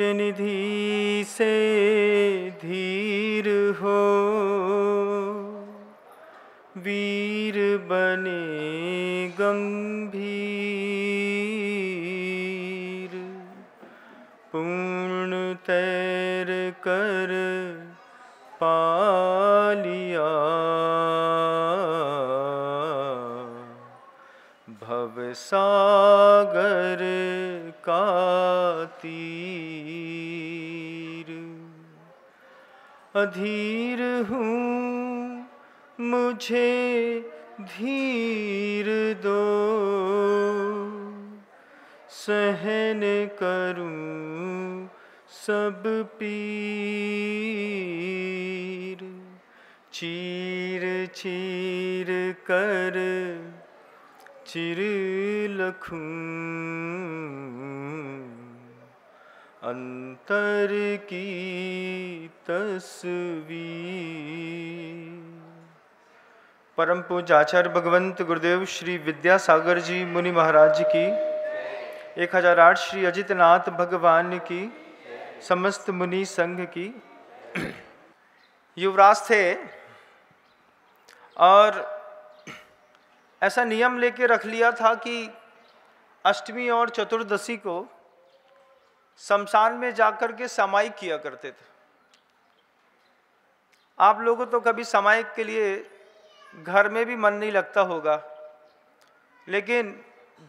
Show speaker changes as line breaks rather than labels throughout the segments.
निधि से धीर हो वीर बने गंभीर पूर्ण तैर कर पालिया भव सागर का तीर अधीर हूँ मुझे धीर दो सहन करूँ सब पीर चीर चीर कर चिर लखूँ अंतर की तस्वीर परम पूजाचार्य आचार्य भगवंत गुरुदेव श्री विद्यासागर जी मुनि महाराज जी की आठ श्री अजितनाथ भगवान की समस्त मुनि संघ की युवराज थे और
ऐसा नियम लेके रख लिया था कि अष्टमी और चतुर्दशी को शमशान में जाकर के समाई किया करते थे आप लोगों तो कभी सामायिक के लिए घर में भी मन नहीं लगता होगा लेकिन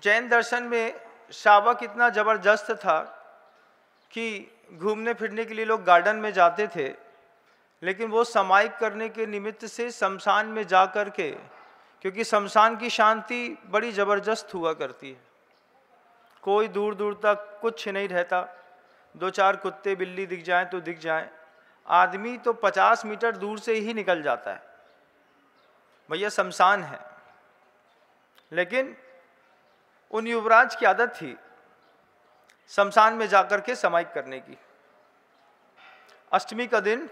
जैन दर्शन में शावक इतना ज़बरदस्त था कि घूमने फिरने के लिए लोग गार्डन में जाते थे लेकिन वो समायिक करने के निमित्त से शमशान में जा कर के क्योंकि शमशान की शांति बड़ी ज़बरदस्त हुआ करती है कोई दूर दूर तक कुछ नहीं रहता दो चार कुत्ते बिल्ली दिख जाएं तो दिख जाएं आदमी तो 50 मीटर दूर से ही निकल जाता है भैया शमशान है लेकिन उन युवराज की आदत थी शमशान में जाकर के समाय करने की अष्टमी का दिन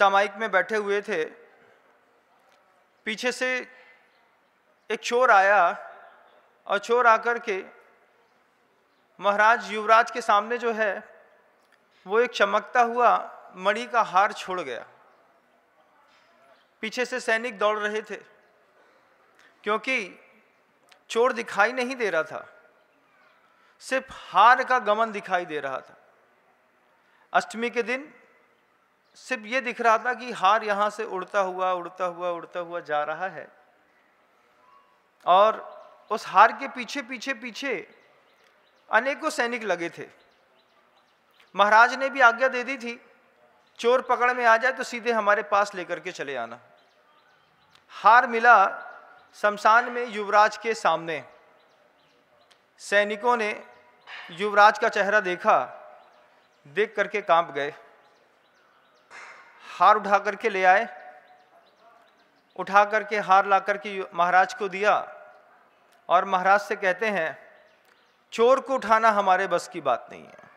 सामायिक में बैठे हुए थे पीछे से एक चोर आया और चोर आकर के महाराज युवराज के सामने जो है वो एक चमकता हुआ मणि का हार छोड़ गया पीछे से सैनिक दौड़ रहे थे क्योंकि चोर दिखाई नहीं दे रहा था सिर्फ हार का गमन दिखाई दे रहा था अष्टमी के दिन सिर्फ ये दिख रहा था कि हार यहां से उड़ता हुआ उड़ता हुआ उड़ता हुआ जा रहा है और उस हार के पीछे पीछे पीछे अनेकों सैनिक लगे थे महाराज ने भी आज्ञा दे दी थी चोर पकड़ में आ जाए तो सीधे हमारे पास लेकर के चले आना हार मिला शमशान में युवराज के सामने सैनिकों ने युवराज का चेहरा देखा देख करके कांप गए हार उठा करके ले आए उठा करके हार ला करके महाराज को दिया और महाराज से कहते हैं चोर को उठाना हमारे बस की बात नहीं है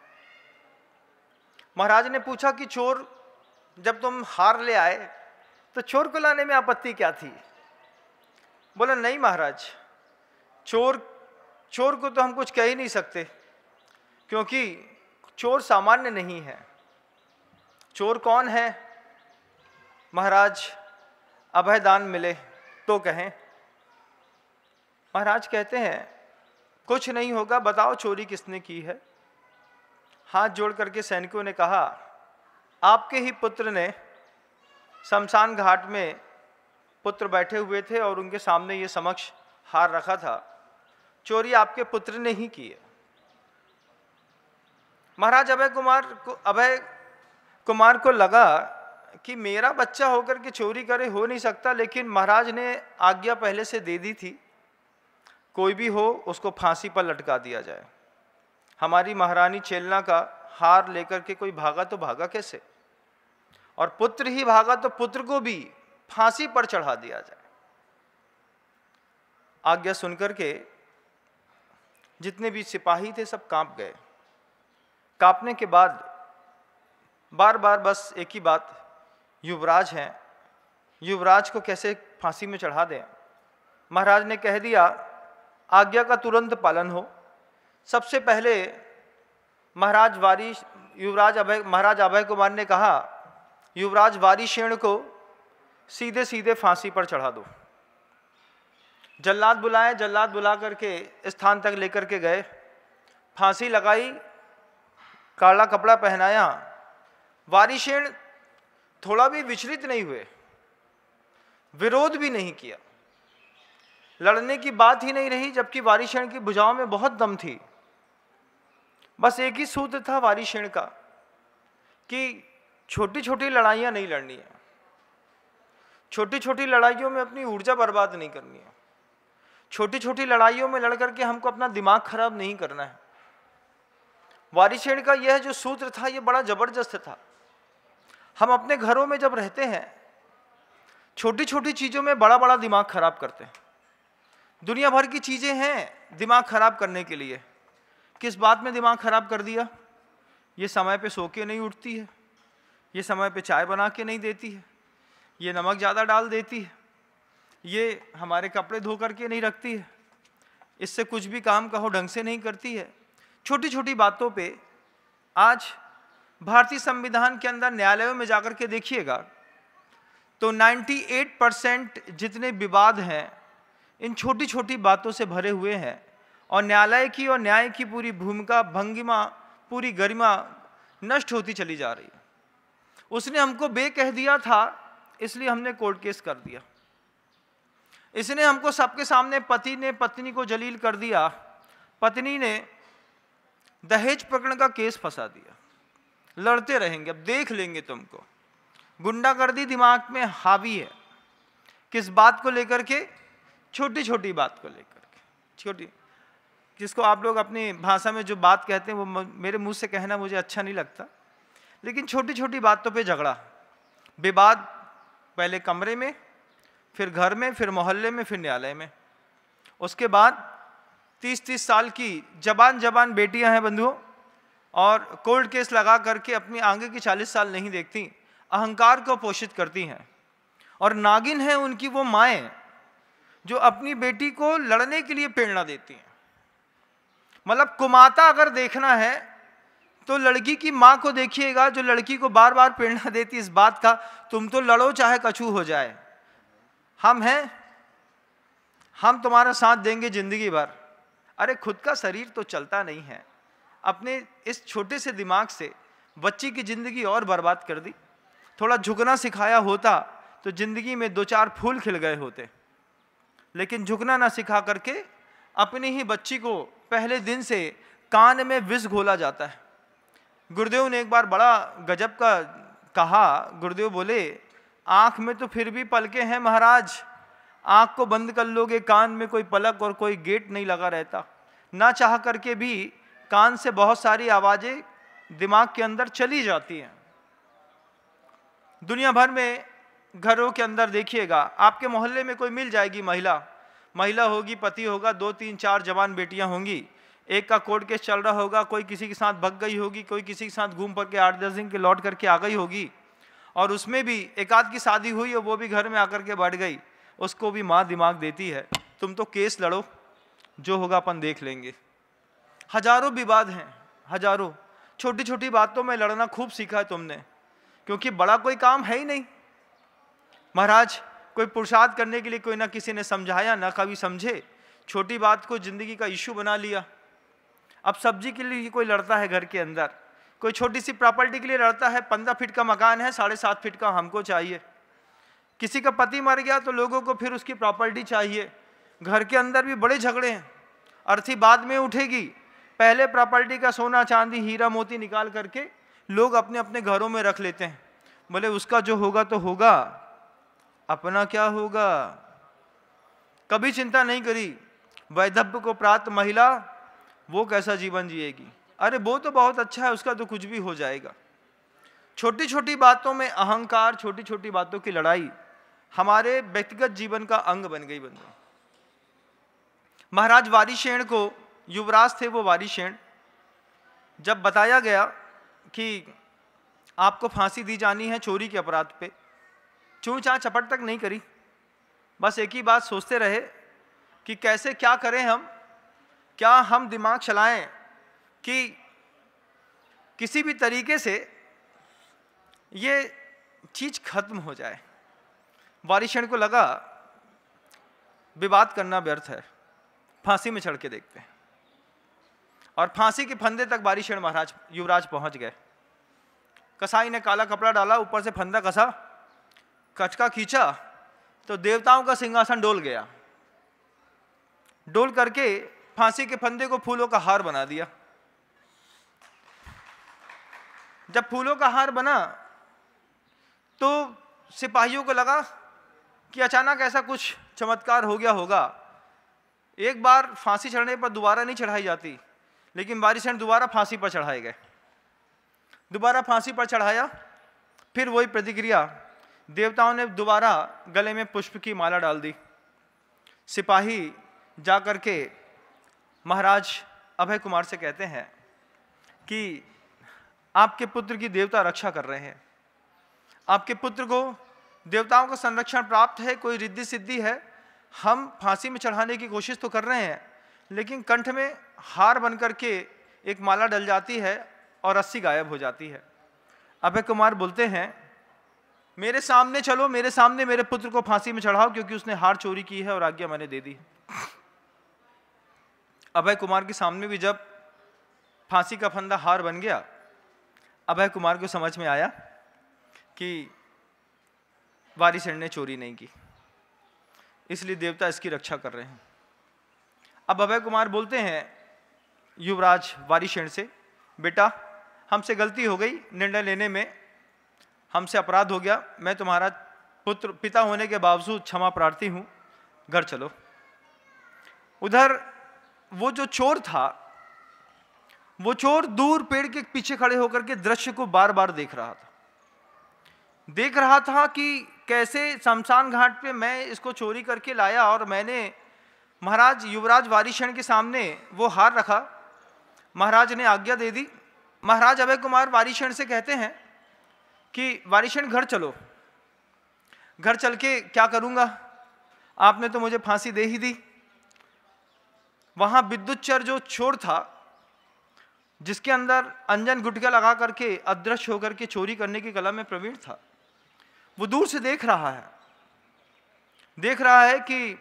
महाराज ने पूछा कि चोर जब तुम हार ले आए तो चोर को लाने में आपत्ति क्या थी बोला नहीं महाराज चोर चोर को तो हम कुछ कह ही नहीं सकते क्योंकि चोर सामान्य नहीं है चोर कौन है महाराज अभयदान मिले तो कहें महाराज कहते हैं कुछ नहीं होगा बताओ चोरी किसने की है हाथ जोड़ करके सैनिकों ने कहा आपके ही पुत्र ने शमशान घाट में पुत्र बैठे हुए थे और उनके सामने ये समक्ष हार रखा था चोरी आपके पुत्र ने ही की है महाराज अभय कुमार को अभय कुमार को लगा कि मेरा बच्चा होकर के चोरी करे हो नहीं सकता लेकिन महाराज ने आज्ञा पहले से दे दी थी कोई भी हो उसको फांसी पर लटका दिया जाए हमारी महारानी चेलना का हार लेकर के कोई भागा तो भागा कैसे और पुत्र ही भागा तो पुत्र को भी फांसी पर चढ़ा दिया जाए आज्ञा सुनकर के जितने भी सिपाही थे सब कांप गए कांपने के बाद बार बार बस एक ही बात युवराज हैं युवराज को कैसे फांसी में चढ़ा दें महाराज ने कह दिया आज्ञा का तुरंत पालन हो सबसे पहले महाराज वारी युवराज अभय महाराज अभय कुमार ने कहा युवराज वारीशेण को सीधे सीधे फांसी पर चढ़ा दो जल्लाद बुलाए जल्लाद बुला करके स्थान तक लेकर के गए फांसी लगाई काला कपड़ा पहनाया वारिशेण थोड़ा भी विचलित नहीं हुए विरोध भी नहीं किया लड़ने की बात ही नहीं रही जबकि वारिशेण की भुजाओं में बहुत दम थी बस एक ही सूत्र था वारी का कि छोटी छोटी लड़ाइयाँ नहीं लड़नी है छोटी छोटी लड़ाइयों में अपनी ऊर्जा बर्बाद नहीं करनी है छोटी छोटी लड़ाइयों में लड़ करके हमको अपना दिमाग खराब नहीं करना है वारिशेण का यह जो सूत्र था यह बड़ा जबरदस्त था हम अपने घरों में जब रहते हैं छोटी छोटी चीज़ों में बड़ा बड़ा दिमाग खराब करते हैं दुनिया भर की चीज़ें हैं दिमाग खराब करने के लिए किस बात में दिमाग ख़राब कर दिया ये समय पे सो के नहीं उठती है ये समय पे चाय बना के नहीं देती है ये नमक ज़्यादा डाल देती है ये हमारे कपड़े धो कर के नहीं रखती है इससे कुछ भी काम कहो ढंग से नहीं करती है छोटी छोटी बातों पे आज भारतीय संविधान के अंदर न्यायालयों में जाकर के देखिएगा तो 98 परसेंट जितने विवाद हैं इन छोटी छोटी बातों से भरे हुए हैं और न्यायालय की और न्याय की पूरी भूमिका भंगिमा पूरी गरिमा नष्ट होती चली जा रही है उसने हमको बे कह दिया था इसलिए हमने कोर्ट केस कर दिया इसने हमको सबके सामने पति ने पत्नी को जलील कर दिया पत्नी ने दहेज प्रकरण का केस फंसा दिया लड़ते रहेंगे अब देख लेंगे तुमको गुंडागर्दी दिमाग में हावी है किस बात को लेकर के छोटी छोटी बात को लेकर के छोटी जिसको आप लोग अपनी भाषा में जो बात कहते हैं वो मेरे मुंह से कहना मुझे अच्छा नहीं लगता लेकिन छोटी छोटी बातों पे झगड़ा विवाद पहले कमरे में फिर घर में फिर मोहल्ले में फिर न्यायालय में उसके बाद तीस तीस साल की जबान जबान बेटियां हैं बंधुओं और कोल्ड केस लगा करके अपनी आगे की चालीस साल नहीं देखती अहंकार को पोषित करती हैं और नागिन है उनकी वो माएँ जो अपनी बेटी को लड़ने के लिए प्रेरणा देती हैं मतलब कुमाता अगर देखना है तो लड़की की माँ को देखिएगा जो लड़की को बार बार प्रेरणा देती इस बात का तुम तो लड़ो चाहे कछू हो जाए हम हैं हम तुम्हारा साथ देंगे जिंदगी भर अरे खुद का शरीर तो चलता नहीं है अपने इस छोटे से दिमाग से बच्ची की ज़िंदगी और बर्बाद कर दी थोड़ा झुकना सिखाया होता तो ज़िंदगी में दो चार फूल खिल गए होते लेकिन झुकना ना सिखा करके अपनी ही बच्ची को पहले दिन से कान में विष घोला जाता है गुरुदेव ने एक बार बड़ा गजब का कहा गुरुदेव बोले आँख में तो फिर भी पलके हैं महाराज आँख को बंद कर लोगे कान में कोई पलक और कोई गेट नहीं लगा रहता ना चाह करके भी कान से बहुत सारी आवाज़ें दिमाग के अंदर चली जाती हैं दुनिया भर में घरों के अंदर देखिएगा आपके मोहल्ले में कोई मिल जाएगी महिला महिला होगी पति होगा दो तीन चार जवान बेटियां होंगी एक का कोर्ट केस चल रहा होगा कोई किसी के साथ भग गई होगी कोई किसी के साथ घूम करके के आठ दस दिन के लौट करके आ गई होगी और उसमें भी एक आध की शादी हुई और वो भी घर में आकर के बैठ गई उसको भी माँ दिमाग देती है तुम तो केस लड़ो जो होगा अपन देख लेंगे हजारों विवाद हैं हजारों छोटी छोटी बातों में लड़ना खूब सीखा है तुमने क्योंकि बड़ा कोई काम है ही नहीं महाराज कोई पुरुषार्थ करने के लिए कोई ना किसी ने समझाया ना कभी समझे छोटी बात को ज़िंदगी का इश्यू बना लिया अब सब्जी के लिए ही कोई लड़ता है घर के अंदर कोई छोटी सी प्रॉपर्टी के लिए लड़ता है पंद्रह फीट का मकान है साढ़े सात फीट का हमको चाहिए किसी का पति मर गया तो लोगों को फिर उसकी प्रॉपर्टी चाहिए घर के अंदर भी बड़े झगड़े हैं अर्थी बाद में उठेगी पहले प्रॉपर्टी का सोना चांदी हीरा मोती निकाल करके लोग अपने अपने घरों में रख लेते हैं बोले उसका जो होगा तो होगा अपना क्या होगा कभी चिंता नहीं करी वैधव्य को प्राप्त महिला वो कैसा जीवन जिएगी अरे वो तो बहुत अच्छा है उसका तो कुछ भी हो जाएगा छोटी छोटी बातों में अहंकार छोटी छोटी बातों की लड़ाई हमारे व्यक्तिगत जीवन का अंग बन गई बंधु महाराज वारिशेण को युवराज थे वो वारिशेण जब बताया गया कि आपको फांसी दी जानी है चोरी के अपराध पे चूँ चाँ चपट तक नहीं करी बस एक ही बात सोचते रहे कि कैसे क्या करें हम क्या हम दिमाग चलाएं कि किसी भी तरीके से ये चीज़ खत्म हो जाए बारिशण को लगा विवाद करना व्यर्थ है फांसी में चढ़ के देखते हैं और फांसी के फंदे तक बारिशण महाराज युवराज पहुंच गए कसाई ने काला कपड़ा डाला ऊपर से फंदा कसा कचका खींचा तो देवताओं का सिंहासन डोल गया डोल करके फांसी के फंदे को फूलों का हार बना दिया जब फूलों का हार बना तो सिपाहियों को लगा कि अचानक ऐसा कुछ चमत्कार हो गया होगा एक बार फांसी चढ़ने पर दोबारा नहीं चढ़ाई जाती लेकिन ने दोबारा फांसी पर चढ़ाए गए दोबारा फांसी पर चढ़ाया फिर वही प्रतिक्रिया देवताओं ने दोबारा गले में पुष्प की माला डाल दी सिपाही जा कर के महाराज अभय कुमार से कहते हैं कि आपके पुत्र की देवता रक्षा कर रहे हैं आपके पुत्र को देवताओं का संरक्षण प्राप्त है कोई रिद्धि सिद्धि है हम फांसी में चढ़ाने की कोशिश तो कर रहे हैं लेकिन कंठ में हार बन कर के एक माला डल जाती है और रस्सी गायब हो जाती है अभय कुमार बोलते हैं मेरे सामने चलो मेरे सामने मेरे पुत्र को फांसी में चढ़ाओ क्योंकि उसने हार चोरी की है और आज्ञा मैंने दे दी अभय कुमार के सामने भी जब फांसी का फंदा हार बन गया अभय कुमार को समझ में आया कि वारिसण ने चोरी नहीं की इसलिए देवता इसकी रक्षा कर रहे हैं अब अभय कुमार बोलते हैं युवराज वारिसण से बेटा हमसे गलती हो गई निर्णय लेने में हमसे अपराध हो गया मैं तुम्हारा पुत्र पिता होने के बावजूद क्षमा प्रार्थी हूँ घर चलो उधर वो जो चोर था वो चोर दूर पेड़ के पीछे खड़े होकर के दृश्य को बार बार देख रहा था देख रहा था कि कैसे शमशान घाट पे मैं इसको चोरी करके लाया और मैंने महाराज युवराज वारिशण के सामने वो हार रखा महाराज ने आज्ञा दे दी महाराज अभय कुमार वारिशण से कहते हैं कि वारिशन घर चलो घर चल के क्या करूँगा आपने तो मुझे फांसी दे ही दी वहाँ विद्युतचर जो चोर था जिसके अंदर अंजन गुटका लगा करके अदृश्य होकर के चोरी करने की कला में प्रवीण था वो दूर से देख रहा है देख रहा है कि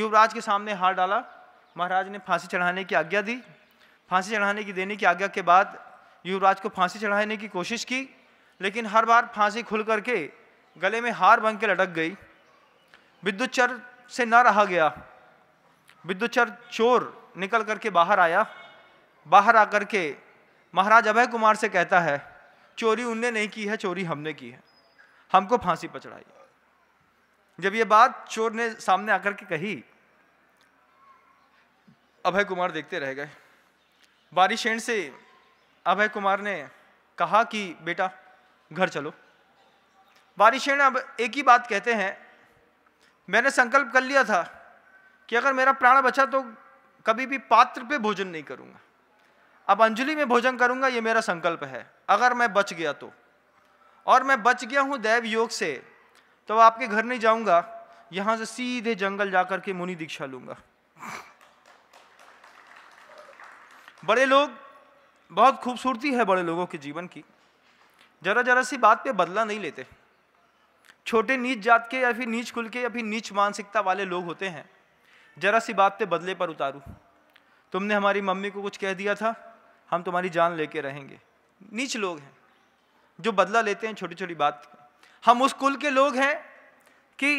युवराज के सामने हार डाला महाराज ने फांसी चढ़ाने की आज्ञा दी फांसी चढ़ाने की देने की आज्ञा के बाद युवराज को फांसी चढ़ाने की कोशिश की लेकिन हर बार फांसी खुल करके गले में हार बन के लटक गई विद्युत से न रहा गया विद्युत चोर निकल करके बाहर आया बाहर आकर के महाराज अभय कुमार से कहता है चोरी उनने नहीं की है चोरी हमने की है हमको फांसी पचड़ाई जब ये बात चोर ने सामने आकर के कही अभय कुमार देखते रह गए बारिशेण से अभय कुमार ने कहा कि बेटा घर चलो वारिशेण अब एक ही बात कहते हैं मैंने संकल्प कर लिया था कि अगर मेरा प्राण बचा तो कभी भी पात्र पे भोजन नहीं करूँगा अब अंजलि में भोजन करूँगा ये मेरा संकल्प है अगर मैं बच गया तो और मैं बच गया हूँ दैव योग से तो आपके घर नहीं जाऊँगा यहाँ से सीधे जंगल जा कर के मुनि दीक्षा लूँगा बड़े लोग बहुत खूबसूरती है बड़े लोगों के जीवन की जरा जरा सी बात पे बदला नहीं लेते छोटे नीच जात के या फिर नीच कुल के या फिर नीच मानसिकता वाले लोग होते हैं जरा सी बात पे बदले पर उतारू तुमने हमारी मम्मी को कुछ कह दिया था हम तुम्हारी जान लेके रहेंगे नीच लोग हैं जो बदला लेते हैं छोटी छोटी बात हम उस कुल के लोग हैं कि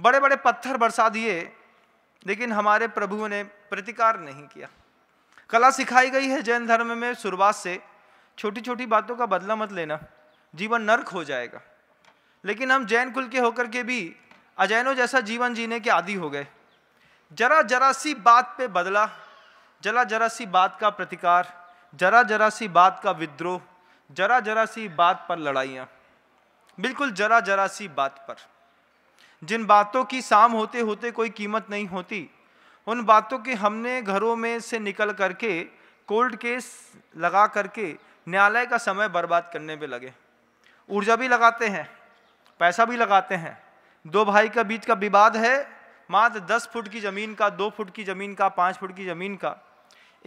बड़े बड़े पत्थर बरसा दिए लेकिन हमारे प्रभु ने प्रतिकार नहीं किया कला सिखाई गई है जैन धर्म में शुरुआत से छोटी छोटी बातों का बदला मत लेना जीवन नर्क हो जाएगा लेकिन हम जैन कुल के होकर के भी अजैनों जैसा जीवन जीने के आदि हो गए जरा जरा सी बात पे बदला जरा जरा सी बात का प्रतिकार जरा जरा सी बात का विद्रोह जरा जरा सी बात पर लड़ाइयाँ बिल्कुल जरा जरा सी बात पर जिन बातों की शाम होते होते कोई कीमत नहीं होती उन बातों के हमने घरों में से निकल करके कोल्ड केस लगा करके न्यायालय का समय बर्बाद करने पे लगे ऊर्जा भी लगाते हैं पैसा भी लगाते हैं दो भाई के बीच का विवाद है मात्र दस फुट की ज़मीन का दो फुट की ज़मीन का पाँच फुट की ज़मीन का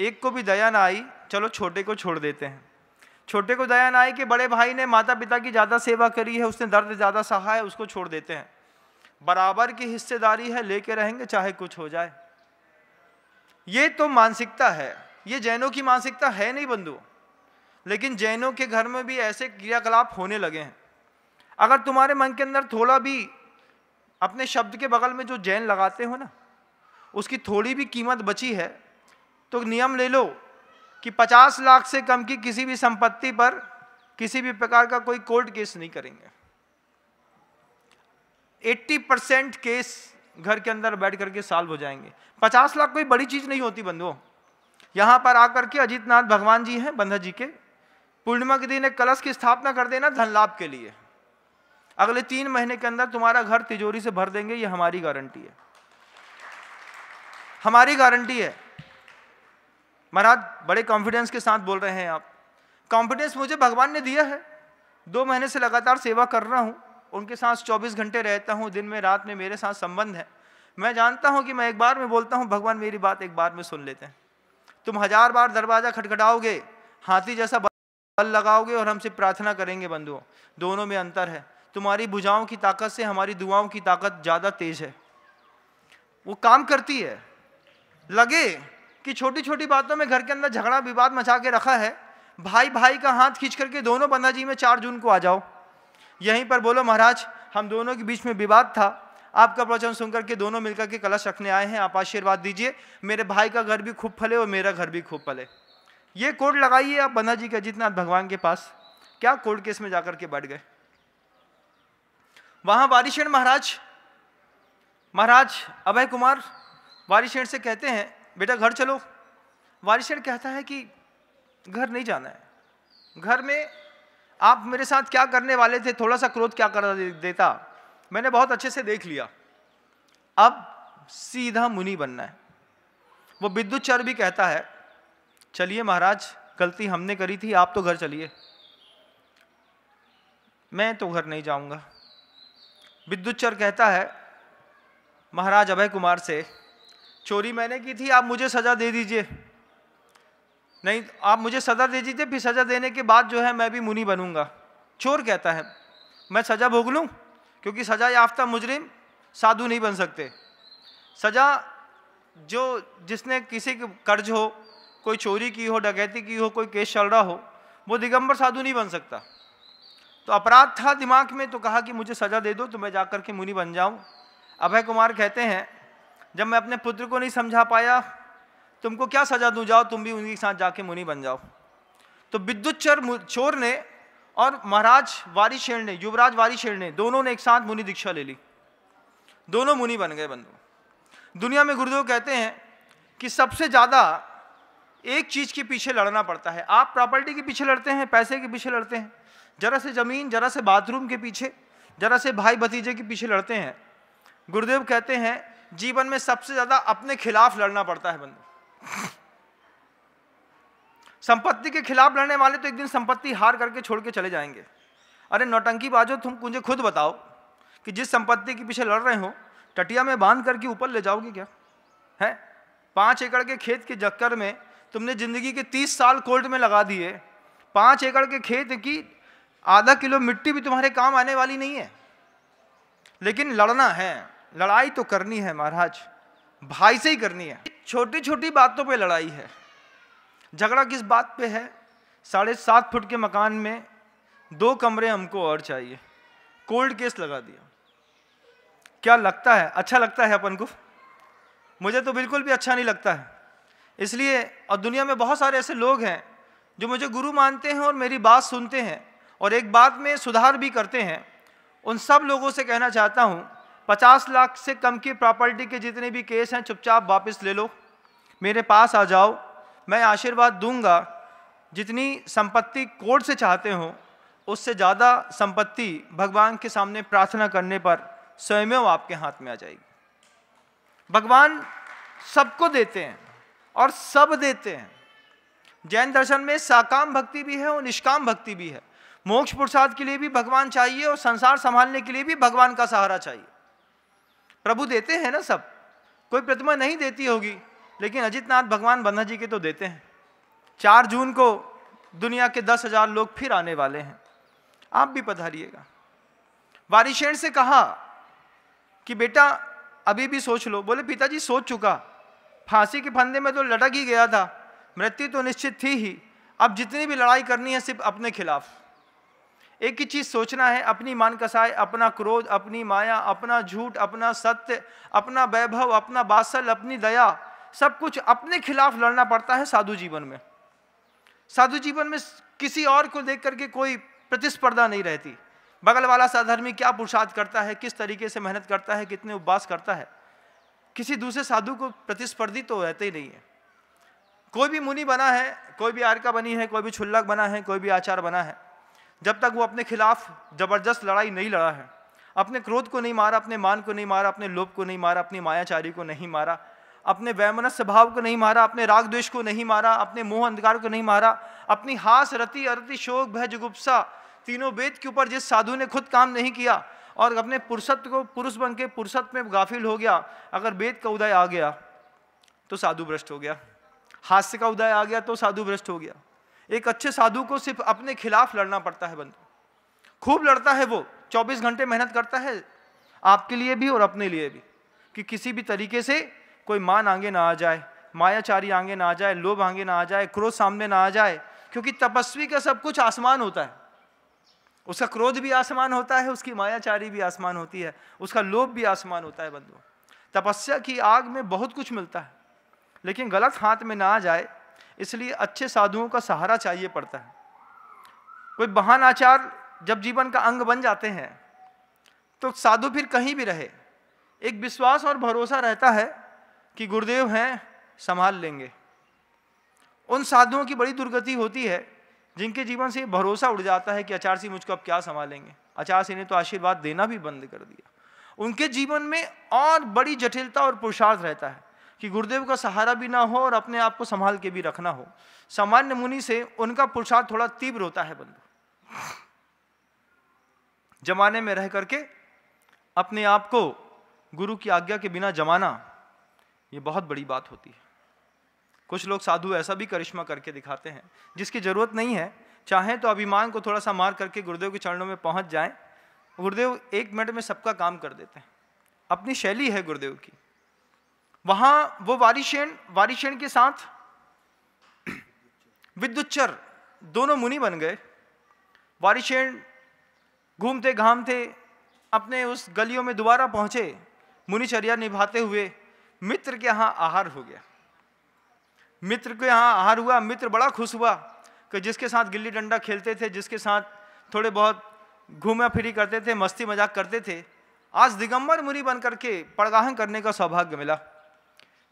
एक को भी दया ना आई चलो छोटे को छोड़ देते हैं छोटे को दया ना आई कि बड़े भाई ने माता पिता की ज़्यादा सेवा करी है उसने दर्द ज़्यादा सहा है उसको छोड़ देते हैं बराबर की हिस्सेदारी है लेके रहेंगे चाहे कुछ हो जाए ये तो मानसिकता है ये जैनों की मानसिकता है नहीं बंधुओं लेकिन जैनों के घर में भी ऐसे क्रियाकलाप होने लगे हैं अगर तुम्हारे मन के अंदर थोड़ा भी अपने शब्द के बगल में जो जैन लगाते हो ना उसकी थोड़ी भी कीमत बची है तो नियम ले लो कि 50 लाख से कम की किसी भी संपत्ति पर किसी भी प्रकार का कोई कोर्ट केस नहीं करेंगे 80 परसेंट केस घर के अंदर बैठ करके सॉल्व हो जाएंगे 50 लाख कोई बड़ी चीज़ नहीं होती बंधुओं यहां पर आकर के अजीतनाथ भगवान जी हैं बंधा जी के पूर्णिमा के दिन एक कलश की स्थापना कर देना धन लाभ के लिए अगले तीन महीने के अंदर तुम्हारा घर तिजोरी से भर देंगे ये हमारी गारंटी है हमारी गारंटी है महाराज बड़े कॉन्फिडेंस के साथ बोल रहे हैं आप कॉन्फिडेंस मुझे भगवान ने दिया है दो महीने से लगातार सेवा कर रहा हूं उनके साथ 24 घंटे रहता हूँ दिन में रात में मेरे साथ संबंध है मैं जानता हूं कि मैं एक बार में बोलता हूँ भगवान मेरी बात एक बार में सुन लेते हैं तुम हजार बार दरवाज़ा खटखटाओगे हाथी जैसा फल लगाओगे और हमसे प्रार्थना करेंगे बंधुओं दोनों में अंतर है तुम्हारी बुझाओं की ताकत से हमारी दुआओं की ताकत ज़्यादा तेज है वो काम करती है लगे कि छोटी छोटी बातों में घर के अंदर झगड़ा विवाद मचा के रखा है भाई भाई का हाथ खींच करके दोनों बंदा जी में चार जून को आ जाओ यहीं पर बोलो महाराज हम दोनों के बीच में विवाद था आपका प्रवचन सुनकर के दोनों मिलकर के कलश रखने आए हैं आप आशीर्वाद दीजिए मेरे भाई का घर भी खूब फले और मेरा घर भी खूब फले ये कोड लगाइए आप बन्ना जी का जितनाथ भगवान के पास क्या कोर्ट केस में जाकर के बैठ गए वहां वारिशेण महाराज महाराज अभय कुमार वारिशेण से कहते हैं बेटा घर चलो वारिशेण कहता है कि घर नहीं जाना है घर में आप मेरे साथ क्या करने वाले थे थोड़ा सा क्रोध क्या कर देता मैंने बहुत अच्छे से देख लिया अब सीधा मुनि बनना है वो विद्युत चर भी कहता है चलिए महाराज गलती हमने करी थी आप तो घर चलिए मैं तो घर नहीं जाऊंगा विद्युचर कहता है महाराज अभय कुमार से चोरी मैंने की थी आप मुझे सज़ा दे दीजिए नहीं आप मुझे सज़ा दे दीजिए फिर सज़ा देने के बाद जो है मैं भी मुनि बनूंगा चोर कहता है मैं सज़ा भोग लूँ क्योंकि सज़ा याफ्ता मुजरिम साधु नहीं बन सकते सज़ा जो जिसने किसी के कर्ज हो कोई चोरी की हो डकैती की हो कोई केस चल रहा हो वो दिगंबर साधु नहीं बन सकता तो अपराध था दिमाग में तो कहा कि मुझे सज़ा दे दो तो मैं जाकर के मुनि बन जाऊं अभय कुमार कहते हैं जब मैं अपने पुत्र को नहीं समझा पाया तुमको क्या सज़ा दूँ जाओ तुम भी उनके साथ जाके मुनि बन जाओ तो विद्युत चर चोर ने और महाराज वारीशेर ने युवराज वारीशेर ने दोनों ने एक साथ मुनि दीक्षा ले ली दोनों मुनि बन गए बंधु दुनिया में गुरुदेव कहते हैं कि सबसे ज़्यादा एक चीज़ के पीछे लड़ना पड़ता है आप प्रॉपर्टी के पीछे लड़ते हैं पैसे के पीछे लड़ते हैं जरा से ज़मीन जरा से बाथरूम के पीछे जरा से भाई भतीजे के पीछे लड़ते हैं गुरुदेव कहते हैं जीवन में सबसे ज़्यादा अपने खिलाफ लड़ना पड़ता है बंदे संपत्ति के खिलाफ लड़ने वाले तो एक दिन संपत्ति हार करके छोड़ के चले जाएंगे अरे नौटंकी बाजो तुम मुझे खुद बताओ कि जिस संपत्ति के पीछे लड़ रहे हो टटिया में बांध करके ऊपर ले जाओगे क्या है पांच एकड़ के खेत के चक्कर में तुमने ज़िंदगी के तीस साल कोल्ड में लगा दिए पाँच एकड़ के खेत की आधा किलो मिट्टी भी तुम्हारे काम आने वाली नहीं है लेकिन लड़ना है लड़ाई तो करनी है महाराज भाई से ही करनी है छोटी छोटी बातों पे लड़ाई है झगड़ा किस बात पे है साढ़े सात फुट के मकान में दो कमरे हमको और चाहिए कोल्ड केस लगा दिया क्या लगता है अच्छा लगता है अपन को मुझे तो बिल्कुल भी अच्छा नहीं लगता है इसलिए और दुनिया में बहुत सारे ऐसे लोग हैं जो मुझे गुरु मानते हैं और मेरी बात सुनते हैं और एक बात में सुधार भी करते हैं उन सब लोगों से कहना चाहता हूँ पचास लाख से कम की प्रॉपर्टी के जितने भी केस हैं चुपचाप वापस ले लो मेरे पास आ जाओ मैं आशीर्वाद दूंगा जितनी संपत्ति कोर्ट से चाहते हो उससे ज़्यादा संपत्ति भगवान के सामने प्रार्थना करने पर स्वयं आपके हाथ में आ जाएगी भगवान सबको देते हैं और सब देते हैं जैन दर्शन में साकाम भक्ति भी है और निष्काम भक्ति भी है मोक्ष पुरुषार्थ के लिए भी भगवान चाहिए और संसार संभालने के लिए भी भगवान का सहारा चाहिए प्रभु देते हैं ना सब कोई प्रतिमा नहीं देती होगी लेकिन अजित नाथ भगवान बन्ना जी के तो देते हैं चार जून को दुनिया के दस हजार लोग फिर आने वाले हैं आप भी पधारिएगा वारिशेण से कहा कि बेटा अभी भी सोच लो बोले पिताजी सोच चुका फांसी के फंदे में तो लटक ही गया था मृत्यु तो निश्चित थी ही अब जितनी भी लड़ाई करनी है सिर्फ अपने खिलाफ एक ही चीज़ सोचना है अपनी मान कसाय अपना क्रोध अपनी माया अपना झूठ अपना सत्य अपना वैभव अपना बासल अपनी दया सब कुछ अपने खिलाफ लड़ना पड़ता है साधु जीवन में साधु जीवन में किसी और को देख करके कोई प्रतिस्पर्धा नहीं रहती बगल वाला साधर्मी क्या पुरुषार्थ करता है किस तरीके से मेहनत करता है कितने उपवास करता है किसी दूसरे साधु को प्रतिस्पर्धी तो रहते ही नहीं है कोई भी मुनि बना है कोई भी आर्का बनी है कोई भी छुल्लक बना है कोई भी आचार बना है जब तक वो अपने खिलाफ जबरदस्त लड़ाई नहीं लड़ा है अपने क्रोध को नहीं मारा अपने मान को नहीं मारा अपने लोभ को नहीं मारा अपनी मायाचारी को नहीं मारा अपने वैमनस स्वभाव को नहीं मारा अपने राग द्वेष को नहीं मारा अपने मोह अंधकार को नहीं मारा अपनी हास रति अरति शोक भय जुगुप्सा तीनों वेद के ऊपर जिस साधु ने खुद काम नहीं किया और अपने पुरुषत्व को पुरुष बन के पुरुषत्व में गाफिल हो गया अगर वेद का उदय आ गया तो साधु भ्रष्ट हो गया हास्य का उदय आ गया तो साधु भ्रष्ट हो गया एक अच्छे साधु को सिर्फ अपने खिलाफ लड़ना पड़ता है बंधु खूब लड़ता है वो 24 घंटे मेहनत करता है आपके लिए भी और अपने लिए भी कि किसी भी तरीके से कोई मान आगे ना आ जाए मायाचारी आगे ना आ जाए लोभ आगे ना आ जाए क्रोध सामने ना आ जाए क्योंकि तपस्वी का सब कुछ आसमान होता है उसका क्रोध भी आसमान होता है उसकी मायाचारी भी आसमान होती है उसका लोभ भी आसमान होता है बंधु तपस्या की आग में बहुत कुछ मिलता है लेकिन गलत हाथ में ना जाए इसलिए अच्छे साधुओं का सहारा चाहिए पड़ता है कोई बहानाचार जब जीवन का अंग बन जाते हैं तो साधु फिर कहीं भी रहे एक विश्वास और भरोसा रहता है कि गुरुदेव हैं संभाल लेंगे उन साधुओं की बड़ी दुर्गति होती है जिनके जीवन से भरोसा उड़ जाता है कि आचार्य सिंह मुझको अब क्या संभालेंगे आचार्य सिंह ने तो आशीर्वाद देना भी बंद कर दिया उनके जीवन में और बड़ी जटिलता और पुरुषार्थ रहता है कि गुरुदेव का सहारा भी ना हो और अपने आप को संभाल के भी रखना हो सामान्य मुनि से उनका पुरुषार्थ थोड़ा तीव्र होता है बंधु जमाने में रह करके अपने आप को गुरु की आज्ञा के बिना जमाना ये बहुत बड़ी बात होती है कुछ लोग साधु ऐसा भी करिश्मा करके दिखाते हैं जिसकी ज़रूरत नहीं है चाहें तो अभिमान को थोड़ा सा मार करके गुरुदेव के चरणों में पहुंच जाएं गुरुदेव एक मिनट में सबका काम कर देते हैं अपनी शैली है गुरुदेव की वहाँ वो वारिशेण वारिशेण के साथ विद्युच्चर दोनों मुनि बन गए वारिशेण घूमते घामते अपने उस गलियों में दोबारा पहुँचे मुनिचर्या निभाते हुए मित्र के यहाँ आहार हो गया मित्र के यहाँ हार हुआ मित्र बड़ा खुश हुआ कि जिसके साथ गिल्ली डंडा खेलते थे जिसके साथ थोड़े बहुत घूमा फिरी करते थे मस्ती मजाक करते थे आज दिगंबर मुनि बन करके पड़गाहन करने का सौभाग्य मिला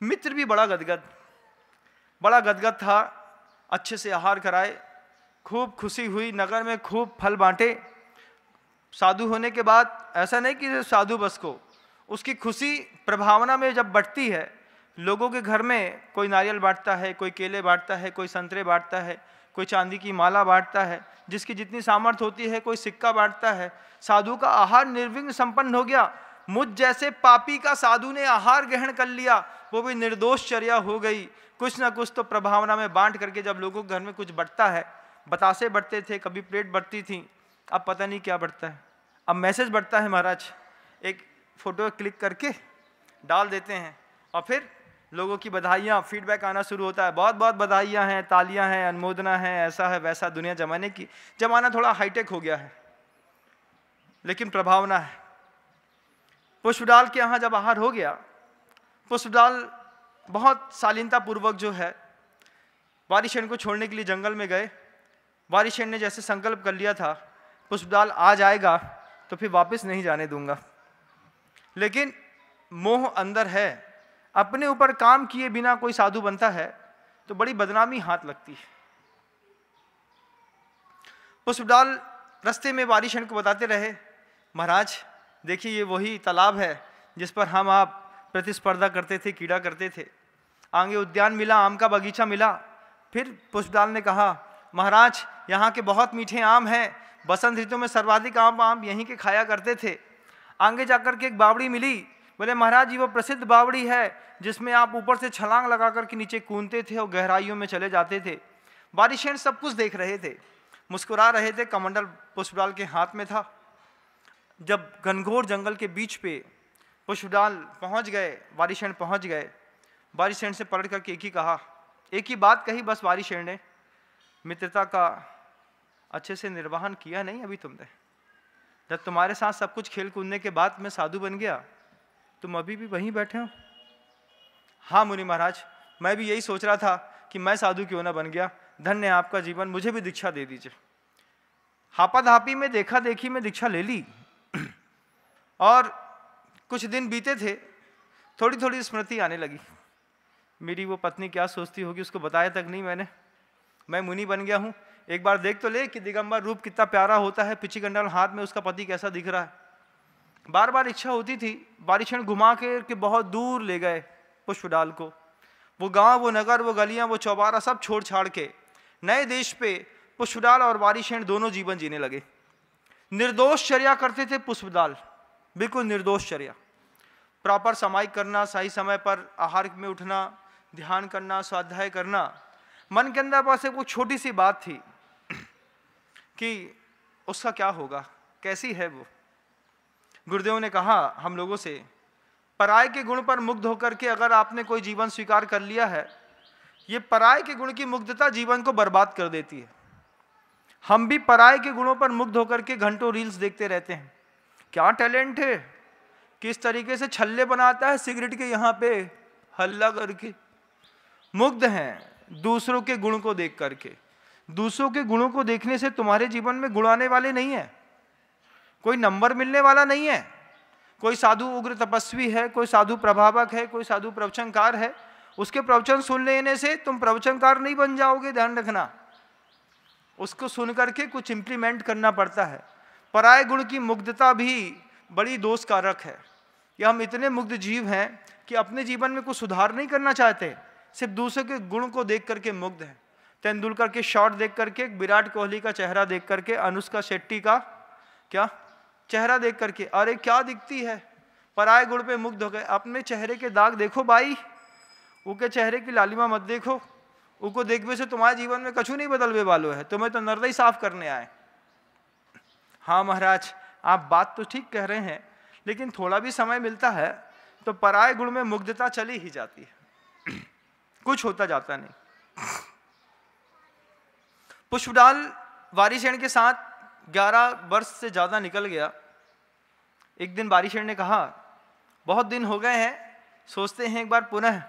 मित्र भी बड़ा गदगद बड़ा गदगद था अच्छे से आहार कराए खूब खुशी हुई नगर में खूब फल बांटे साधु होने के बाद ऐसा नहीं कि साधु बस को उसकी खुशी प्रभावना में जब बढ़ती है लोगों के घर में कोई नारियल बांटता है कोई केले बांटता है कोई संतरे बांटता है कोई चांदी की माला बांटता है जिसकी जितनी सामर्थ्य होती है कोई सिक्का बांटता है साधु का आहार निर्विघ्न संपन्न हो गया मुझ जैसे पापी का साधु ने आहार ग्रहण कर लिया वो भी निर्दोष चर्या हो गई कुछ ना कुछ तो प्रभावना में बांट करके जब लोगों के घर में कुछ बढ़ता है बतासे बढ़ते थे कभी प्लेट बढ़ती थी अब पता नहीं क्या बढ़ता है अब मैसेज बढ़ता है महाराज एक फ़ोटो क्लिक करके डाल देते हैं और फिर लोगों की बधाइयाँ फीडबैक आना शुरू होता है बहुत बहुत बधाइयाँ हैं तालियाँ हैं अनुमोदना हैं ऐसा है वैसा दुनिया जमाने की जमाना थोड़ा हाईटेक हो गया है लेकिन प्रभावना है पुष्प डाल के यहाँ जब आहार हो गया पुष्प डाल बहुत शालीनतापूर्वक जो है बारिश को छोड़ने के लिए जंगल में गए वारिशन ने जैसे संकल्प कर लिया था पुष्प डाल आ जाएगा तो फिर वापस नहीं जाने दूंगा लेकिन मोह अंदर है अपने ऊपर काम किए बिना कोई साधु बनता है तो बड़ी बदनामी हाथ लगती है पुष्पडाल रस्ते में बारिश को बताते रहे महाराज देखिए ये वही तालाब है जिस पर हम आप प्रतिस्पर्धा करते थे कीड़ा करते थे आगे उद्यान मिला आम का बगीचा मिला फिर पुष्पडाल ने कहा महाराज यहाँ के बहुत मीठे आम हैं बसंत ऋतु में सर्वाधिक आम आम यहीं के खाया करते थे आगे जाकर के एक बावड़ी मिली बोले महाराज जी वो प्रसिद्ध बावड़ी है जिसमें आप ऊपर से छलांग लगा करके नीचे कूदते थे और गहराइयों में चले जाते थे बारिशें सब कुछ देख रहे थे मुस्कुरा रहे थे कमंडल पुष्पलाल के हाथ में था जब घनघोर जंगल के बीच पे पुष्पलाल पहुंच गए बारिश पहुंच गए बारिश से पलट करके एक ही कहा एक ही बात कही बस बारिश ने मित्रता का अच्छे से निर्वहन किया नहीं अभी तुमने जब तुम्हारे साथ सब कुछ खेल कूदने के बाद मैं साधु बन गया तुम अभी भी वहीं बैठे हो हाँ मुनि महाराज मैं भी यही सोच रहा था कि मैं साधु क्यों ना बन गया धन्य आपका जीवन मुझे भी दीक्षा दे दीजिए धापी में देखा देखी में दीक्षा ले ली और कुछ दिन बीते थे थोड़ी थोड़ी स्मृति आने लगी मेरी वो पत्नी क्या सोचती होगी उसको बताया तक नहीं मैंने मैं मुनि बन गया हूँ एक बार देख तो ले कि दिगंबर रूप कितना प्यारा होता है पिछी गंडाल हाथ में उसका पति कैसा दिख रहा है बार बार इच्छा होती थी बारिशन घुमा के कि बहुत दूर ले गए पुष्प डाल को वो गांव वो नगर वो गलियां वो चौबारा सब छोड़ छाड़ के नए देश पे पुष्पडाल और बारिशेण दोनों जीवन जीने लगे निर्दोष चर्या करते थे पुष्पडाल बिल्कुल निर्दोष चर्या प्रॉपर समाई करना सही समय पर आहार में उठना ध्यान करना स्वाध्याय करना मन के अंदर पास एक छोटी सी बात थी कि उसका क्या होगा कैसी है वो गुरुदेव ने कहा हम लोगों से पराय के गुण पर मुग्ध होकर के अगर आपने कोई जीवन स्वीकार कर लिया है ये पराय के गुण की मुग्धता जीवन को बर्बाद कर देती है हम भी पराय के गुणों पर मुग्ध होकर के घंटों रील्स देखते रहते हैं क्या टैलेंट है किस तरीके से छल्ले बनाता है सिगरेट के यहाँ पे हल्ला करके मुग्ध हैं दूसरों के गुण को देख करके दूसरों के गुणों को देखने से तुम्हारे जीवन में गुण आने वाले नहीं हैं कोई नंबर मिलने वाला नहीं है कोई साधु उग्र तपस्वी है कोई साधु प्रभावक है कोई साधु प्रवचनकार है उसके प्रवचन सुन लेने से तुम प्रवचनकार नहीं बन जाओगे ध्यान रखना उसको सुन करके कुछ इम्प्लीमेंट करना पड़ता है पराय गुण की मुग्धता भी बड़ी दोष कारक है या हम इतने मुग्ध जीव हैं कि अपने जीवन में कुछ सुधार नहीं करना चाहते सिर्फ दूसरे के गुण को देख करके मुग्ध हैं तेंदुलकर के शॉट देख करके विराट कोहली का चेहरा देख करके अनुष्का शेट्टी का क्या चेहरा देख करके अरे क्या दिखती है पराए गुड़ पे मुग्ध हो गए अपने चेहरे के दाग देखो भाई उके चेहरे की लालिमा मत देखो उको देखने से तुम्हारे जीवन में कछु नहीं बदलवे वालो है तुम्हें तो ही साफ करने आए हाँ महाराज आप बात तो ठीक कह रहे हैं लेकिन थोड़ा भी समय मिलता है तो पराए गुण में मुग्धता चली ही जाती है कुछ होता जाता नहीं पुष्पडाल वारिसेन के साथ ग्यारह वर्ष से ज़्यादा निकल गया एक दिन बारिश ने कहा बहुत दिन हो गए हैं सोचते हैं एक बार पुनः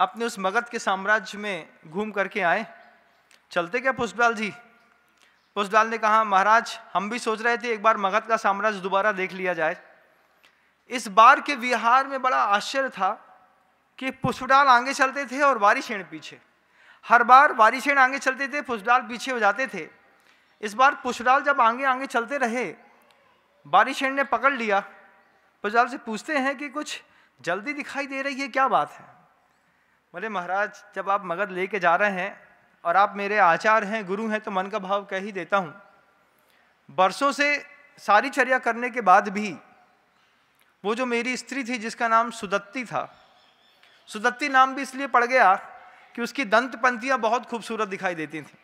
अपने उस मगध के साम्राज्य में घूम करके आए चलते क्या पुष्पाल जी पुष्पाल ने कहा महाराज हम भी सोच रहे थे एक बार मगध का साम्राज्य दोबारा देख लिया जाए इस बार के विहार में बड़ा आश्चर्य था कि पुष्पडाल आगे चलते थे और बारिश पीछे हर बार बारिश आगे चलते थे पुष्पडाल पीछे हो जाते थे इस बार पुशराल जब आगे आगे चलते रहे बारिश ने पकड़ लिया पुशराल से पूछते हैं कि कुछ जल्दी दिखाई दे रही है क्या बात है बोले महाराज जब आप मगध लेके जा रहे हैं और आप मेरे आचार्य हैं गुरु हैं तो मन का भाव कह ही देता हूँ बरसों से सारी चर्या करने के बाद भी वो जो मेरी स्त्री थी जिसका नाम सुदत्ती था सुदत्ती नाम भी इसलिए पड़ गया कि उसकी दंत पंक्तियाँ बहुत खूबसूरत दिखाई देती थीं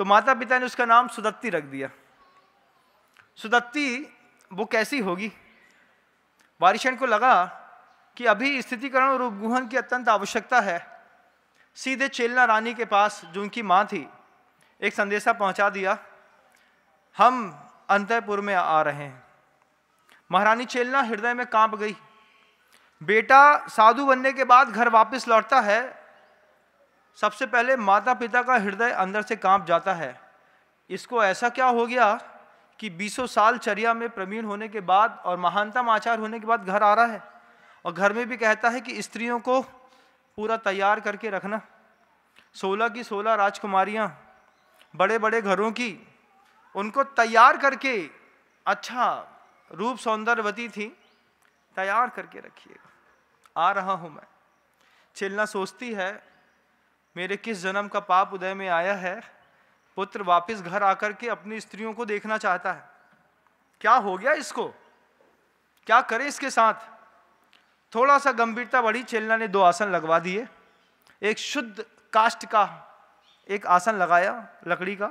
तो माता पिता ने उसका नाम सुदत्ती रख दिया सुदत्ती वो कैसी होगी वारिशन को लगा कि अभी स्थितिकरण और उपगुहन की अत्यंत आवश्यकता है सीधे चेलना रानी के पास जो उनकी माँ थी एक संदेशा पहुँचा दिया हम अंतपुर में आ रहे हैं महारानी चेलना हृदय में कांप गई बेटा साधु बनने के बाद घर वापस लौटता है सबसे पहले माता पिता का हृदय अंदर से कांप जाता है इसको ऐसा क्या हो गया कि बीसों साल चर्या में प्रवीण होने के बाद और महानतम आचार होने के बाद घर आ रहा है और घर में भी कहता है कि स्त्रियों को पूरा तैयार करके रखना सोलह की सोलह राजकुमारियाँ बड़े बड़े घरों की उनको तैयार करके अच्छा रूप सौंदर्यवती थी तैयार करके रखिएगा आ रहा हूँ मैं चिल्ला सोचती है मेरे किस जन्म का पाप उदय में आया है पुत्र वापस घर आकर के अपनी स्त्रियों को देखना चाहता है क्या हो गया इसको क्या करें इसके साथ थोड़ा सा गंभीरता बढ़ी चेलना ने दो आसन लगवा दिए एक शुद्ध काष्ट का एक आसन लगाया लकड़ी का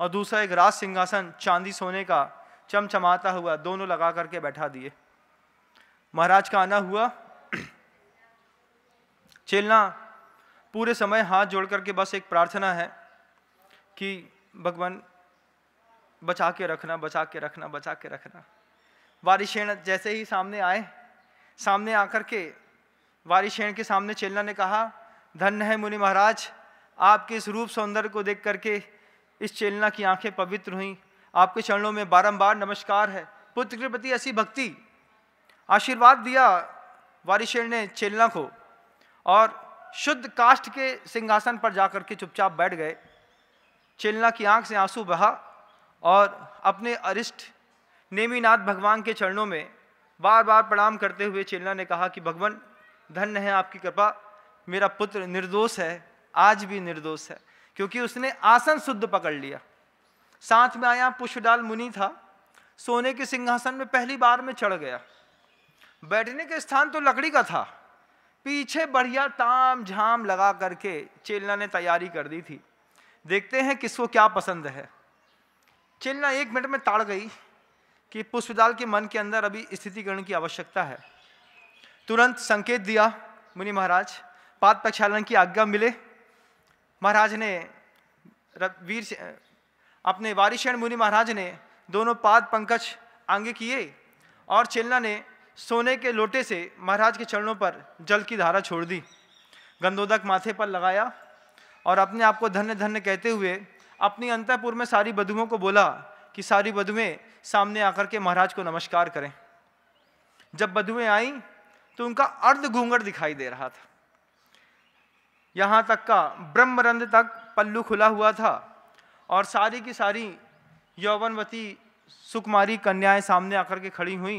और दूसरा एक राज सिंहासन चांदी सोने का चमचमाता हुआ दोनों लगा करके बैठा दिए महाराज का आना हुआ चेलना पूरे समय हाथ जोड़ करके बस एक प्रार्थना है कि भगवान बचा के रखना बचा के रखना बचा के रखना वारिशेण जैसे ही सामने आए सामने आकर के वारिशेण के सामने चेलना ने कहा धन्य है मुनि महाराज आपके इस रूप सौंदर्य को देख करके इस चेलना की आंखें पवित्र हुई आपके चरणों में बारंबार नमस्कार है पुत्र के प्रति ऐसी भक्ति आशीर्वाद दिया वारिशेण ने चेलना को और शुद्ध काष्ठ के सिंहासन पर जाकर के चुपचाप बैठ गए चेलना की आंख से आंसू बहा और अपने अरिष्ट नेमीनाथ भगवान के चरणों में बार बार प्रणाम करते हुए चेलना ने कहा कि भगवान धन्य है आपकी कृपा मेरा पुत्र निर्दोष है आज भी निर्दोष है क्योंकि उसने आसन शुद्ध पकड़ लिया साथ में आया पुष्पडाल मुनि था सोने के सिंहासन में पहली बार में चढ़ गया बैठने के स्थान तो लकड़ी का था पीछे बढ़िया ताम झाम लगा करके चेलना ने तैयारी कर दी थी देखते हैं किसको क्या पसंद है चेलना एक मिनट में ताड़ गई कि पुष्पदाल के मन के अंदर अभी स्थितिकरण की आवश्यकता है तुरंत संकेत दिया मुनि महाराज पाद प्रक्षालन की आज्ञा मिले महाराज ने वीर अपने वारिशण मुनि महाराज ने दोनों पाद पंकज आगे किए और चेलना ने सोने के लोटे से महाराज के चरणों पर जल की धारा छोड़ दी गंदोदक माथे पर लगाया और अपने आप को धन्य धन्य कहते हुए अपनी अंतपुर में सारी बधुओं को बोला कि सारी बधुएँ सामने आकर के महाराज को नमस्कार करें जब बधुएँ आईं तो उनका अर्ध घूंघट दिखाई दे रहा था यहाँ तक का ब्रह्मरंध तक पल्लू खुला हुआ था और सारी की सारी यौवनवती सुकुमारी कन्याएं सामने आकर के खड़ी हुई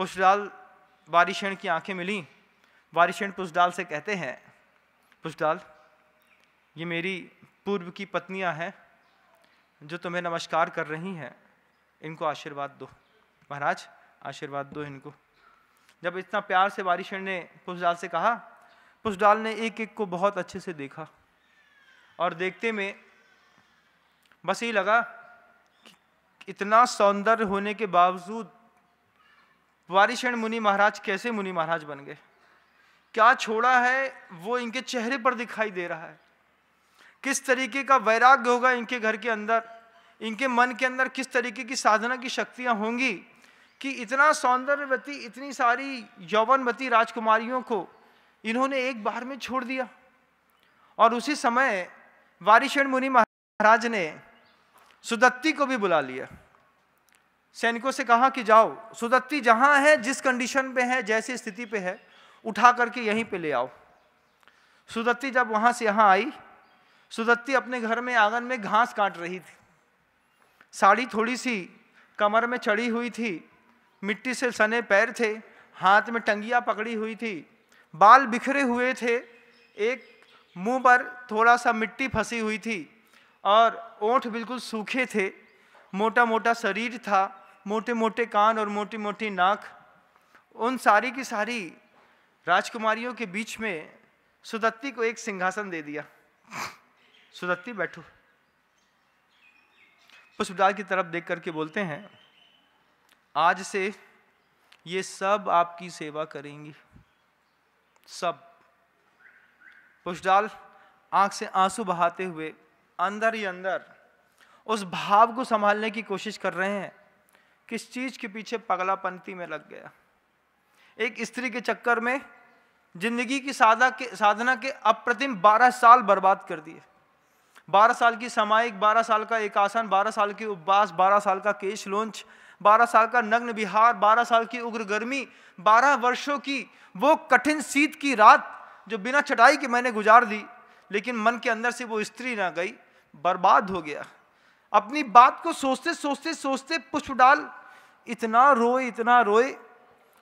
पुष्टडाल वारिशण की आंखें मिली वारिशेण पुष्टडाल से कहते हैं पुष्टडाल ये मेरी पूर्व की पत्नियां हैं जो तुम्हें नमस्कार कर रही हैं इनको आशीर्वाद दो महाराज आशीर्वाद दो इनको जब इतना प्यार से वारिशेण ने पुष्टडाल से कहा पुष्टडाल ने एक एक को बहुत अच्छे से देखा और देखते में बस ये लगा कि इतना सौंदर्य होने के बावजूद वारिषण मुनि महाराज कैसे मुनि महाराज बन गए क्या छोड़ा है वो इनके चेहरे पर दिखाई दे रहा है किस तरीके का वैराग्य होगा इनके घर के अंदर इनके मन के अंदर किस तरीके की साधना की शक्तियाँ होंगी कि इतना सौंदर्यवती इतनी सारी यौवनवती राजकुमारियों को इन्होंने एक बार में छोड़ दिया और उसी समय वारिशेण मुनि महाराज ने सुदत्ती को भी बुला लिया सैनिकों से कहा कि जाओ सुदत्ती जहाँ है जिस कंडीशन पे है जैसी स्थिति पे है उठा करके यहीं पे ले आओ सुदत्ती जब वहाँ से यहाँ आई सुदत्ती अपने घर में आंगन में घास काट रही थी साड़ी थोड़ी सी कमर में चढ़ी हुई थी मिट्टी से सने पैर थे हाथ में टंगिया पकड़ी हुई थी बाल बिखरे हुए थे एक मुंह पर थोड़ा सा मिट्टी फंसी हुई थी और ओठ बिल्कुल सूखे थे मोटा मोटा शरीर था मोटे मोटे कान और मोटी मोटी नाक उन सारी की सारी राजकुमारियों के बीच में सुदत्ती को एक सिंहासन दे दिया सुदत्ती बैठो पुष्पदार की तरफ देख करके बोलते हैं आज से ये सब आपकी सेवा करेंगी सब पुष्पदाल आंख से आंसू बहाते हुए अंदर ही अंदर उस भाव को संभालने की कोशिश कर रहे हैं किस चीज़ के पीछे पगलापंती में लग गया एक स्त्री के चक्कर में जिंदगी की साधा के साधना के अप्रतिम बारह साल बर्बाद कर दिए बारह साल की सामायिक बारह साल का एक आसन बारह साल की उपवास बारह साल का केश लोंच बारह साल का नग्न विहार बारह साल की उग्र गर्मी बारह वर्षों की वो कठिन शीत की रात जो बिना चटाई के मैंने गुजार दी लेकिन मन के अंदर से वो स्त्री ना गई बर्बाद हो गया अपनी बात को सोचते सोचते सोचते पुष्प डाल इतना रोए इतना रोए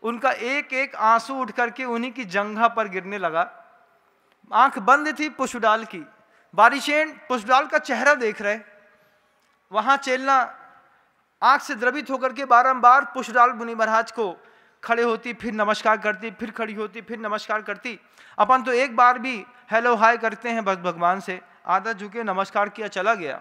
उनका एक एक आंसू उठ करके उन्हीं की जंघा पर गिरने लगा आंख बंद थी पुष्पडाल की बारिशेन पुष्पडाल का चेहरा देख रहे वहाँ चेलना आंख से द्रवित होकर के बारंबार पुष्पडाल मुनि महाराज को खड़े होती फिर नमस्कार करती फिर खड़ी होती फिर नमस्कार करती अपन तो एक बार भी हेलो हाय करते हैं भगवान से आधा झुके नमस्कार किया चला गया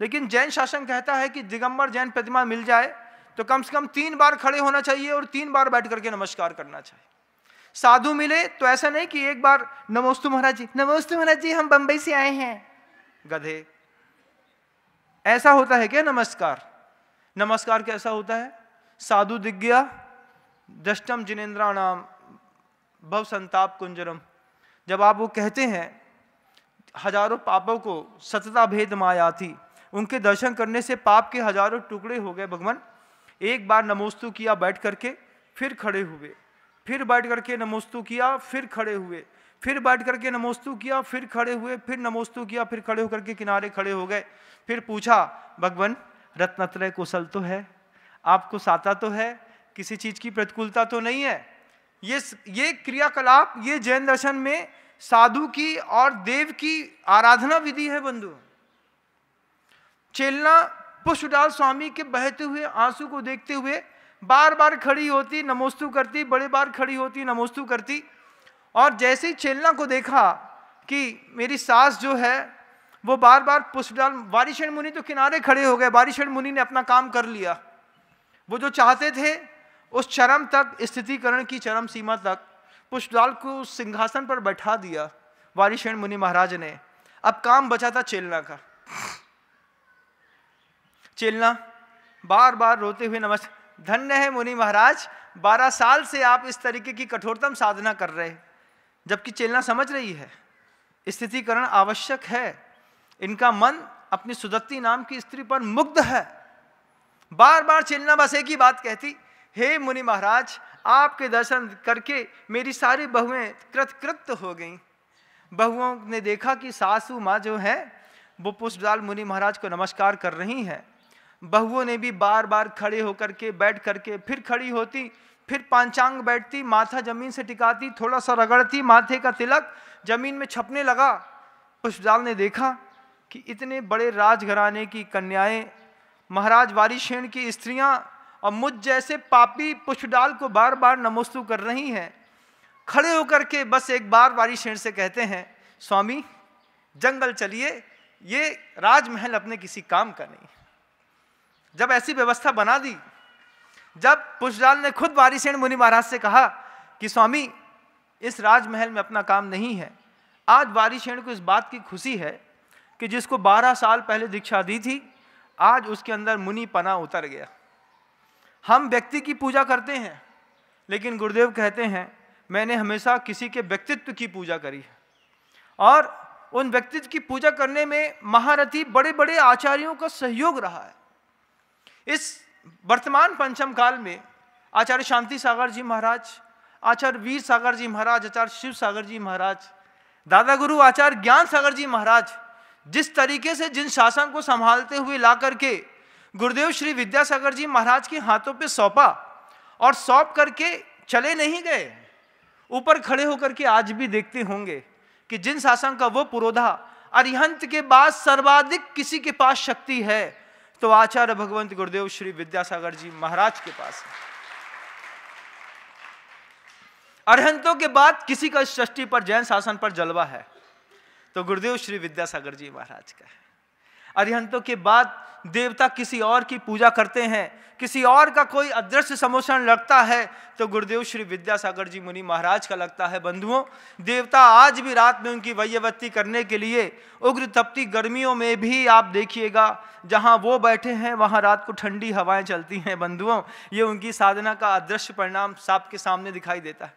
लेकिन जैन शासन कहता है कि दिगंबर जैन प्रतिमा मिल जाए तो कम से कम तीन बार खड़े होना चाहिए और तीन बार बैठ करके नमस्कार करना चाहिए साधु मिले तो ऐसा नहीं कि एक बार नमोस्तु महाराज जी नमोस्तु महाराज जी हम बंबई से आए हैं गधे ऐसा होता है क्या नमस्कार नमस्कार कैसा होता है साधु दिग्ञा गया दष्टम जिनेन्द्रा नाम भव संताप कुंजरम जब आप वो कहते हैं हजारों पापों को सतता भेद माया थी उनके दर्शन करने से पाप के हजारों टुकड़े हो गए भगवान एक बार नमोस्तु किया बैठ करके फिर खड़े हुए फिर बैठ करके नमोस्तु किया फिर खड़े हुए फिर बैठ करके नमोस्तु किया फिर खड़े हुए फिर नमोस्तु किया फिर खड़े होकर के किनारे खड़े हो गए फिर पूछा भगवान रत्नत्रय कुशल तो है आपको साता तो है किसी चीज़ की प्रतिकूलता तो नहीं है ये ये क्रियाकलाप ये जैन दर्शन में साधु की और देव की आराधना विधि है बंधु चेलना पुष्पलाल स्वामी के बहते हुए आंसू को देखते हुए बार बार खड़ी होती नमोस्तु करती बड़े बार खड़ी होती नमोस्तु करती और जैसे ही चेलना को देखा कि मेरी सास जो है वो बार बार पुष्पडाल बारिशण मुनि तो किनारे खड़े हो गए बारिशण मुनि ने अपना काम कर लिया वो जो चाहते थे उस चरम तक स्थितिकरण की चरम सीमा तक पुष्पलाल को सिंहासन पर बैठा दिया वारिषण मुनि महाराज ने अब काम बचा था चेलना का चिल्ला बार बार रोते हुए नमस्कार धन्य है मुनि महाराज बारह साल से आप इस तरीके की कठोरतम साधना कर रहे जबकि चेलना समझ रही है स्थितिकरण आवश्यक है इनका मन अपनी सुदत्ती नाम की स्त्री पर मुग्ध है बार बार चेलना बस एक ही बात कहती हे मुनि महाराज आपके दर्शन करके मेरी सारी बहुएं कृतकृत हो गईं बहुओं ने देखा कि सासू माँ जो है वो पुष्पदाल मुनि महाराज को नमस्कार कर रही हैं बहुओं ने भी बार बार खड़े होकर के बैठ करके फिर खड़ी होती फिर पांचांग बैठती माथा जमीन से टिकाती थोड़ा सा रगड़ती माथे का तिलक जमीन में छपने लगा पुष्पजाल ने देखा कि इतने बड़े राजघराने की कन्याएं महाराज वारिशेण की स्त्रियां और मुझ जैसे पापी पुष्पडाल को बार बार नमोस्तु कर रही हैं खड़े होकर के बस एक बार वारिशेण से कहते हैं स्वामी जंगल चलिए ये राजमहल अपने किसी काम का नहीं जब ऐसी व्यवस्था बना दी जब पुष्पलाल ने खुद वारिसेण मुनि महाराज से कहा कि स्वामी इस राजमहल में अपना काम नहीं है आज वारिसेण को इस बात की खुशी है कि जिसको 12 साल पहले दीक्षा दी थी आज उसके अंदर मुनि पना उतर गया हम व्यक्ति की पूजा करते हैं लेकिन गुरुदेव कहते हैं मैंने हमेशा किसी के व्यक्तित्व की पूजा करी है और उन व्यक्तित्व की पूजा करने में महारथी बड़े बड़े आचार्यों का सहयोग रहा है इस वर्तमान पंचम काल में आचार्य शांति सागर जी महाराज आचार्य वीर सागर जी महाराज आचार्य शिव सागर जी महाराज दादा गुरु आचार्य ज्ञान सागर जी महाराज जिस तरीके से जिन शासन को संभालते हुए ला करके गुरुदेव श्री विद्यासागर जी महाराज के हाथों पे सौंपा और सौंप करके चले नहीं गए ऊपर खड़े होकर के आज भी देखते होंगे कि जिन शासन का वो पुरोधा अरिहंत के बाद सर्वाधिक किसी के पास शक्ति है तो आचार्य भगवंत गुरुदेव श्री विद्यासागर जी महाराज के पास है अरहंतों के बाद किसी का सृष्टि पर जैन शासन पर जलवा है तो गुरुदेव श्री विद्यासागर जी महाराज का है अरिहंतों के बाद देवता किसी और की पूजा करते हैं किसी और का कोई अदृश्य समोषण लगता है तो गुरुदेव श्री विद्यासागर जी मुनि महाराज का लगता है बंधुओं देवता आज भी रात में उनकी वैयवत्ती करने के लिए उग्र तपती गर्मियों में भी आप देखिएगा जहाँ वो बैठे हैं वहाँ रात को ठंडी हवाएं चलती हैं बंधुओं ये उनकी साधना का अदृश्य परिणाम साप के सामने दिखाई देता है